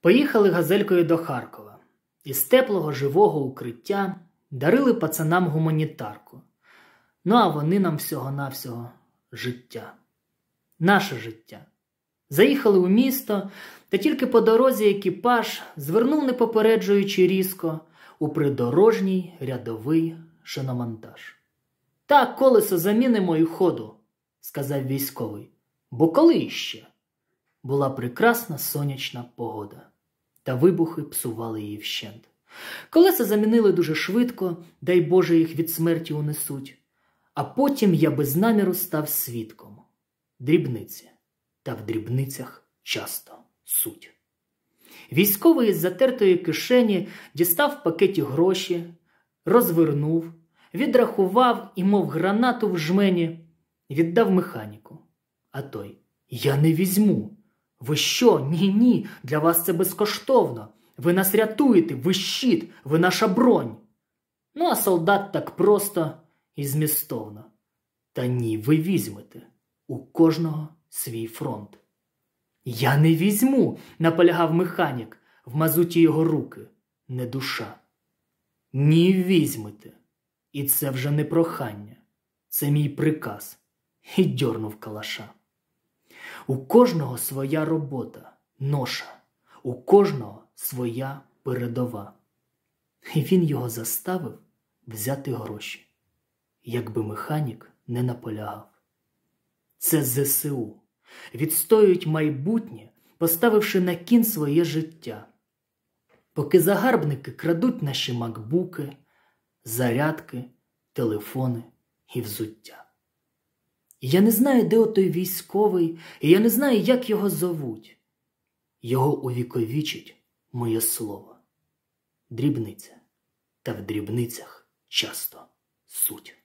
Поїхали газелькою до Харкова. Із теплого живого укриття дарили пацанам гуманітарку. Ну а вони нам всього-навсього життя. Наше життя. Заїхали у місто, та тільки по дорозі екіпаж звернув, не попереджуючи різко, у придорожній рядовий шиномонтаж. Так колесо замінимо і ходу, сказав військовий. Бо коли ще? була прекрасна сонячна погода, та вибухи псували її вщент. Колеса замінили дуже швидко, дай Боже, їх від смерті унесуть. А потім я без наміру став свідком. Дрібниці, та в дрібницях часто суть. Військовий із затертої кишені дістав в пакеті гроші, розвернув, відрахував і, мов гранату в жмені, віддав механіку. А той Я не візьму. Ви що? Ні, ні, для вас це безкоштовно. Ви нас рятуєте, ви щит, ви наша бронь. Ну, а солдат так просто і змістовно. Та ні, ви візьмете у кожного свій фронт. Я не візьму, наполягав механік, в мазуті його руки, не душа. Ні, візьмете. І це вже не прохання, це мій приказ. І дьорнув калаша. У кожного своя робота, ноша, у кожного своя передова. І він його заставив взяти гроші, якби механік не наполягав. Це ЗСУ відстоюють майбутнє, поставивши на кін своє життя. Поки загарбники крадуть наші макбуки, зарядки, телефони і взуття. І я не знаю, де отой військовий, і я не знаю, як його зовуть. Його увіковічить моє слово. Дрібниця, та в дрібницях часто суть.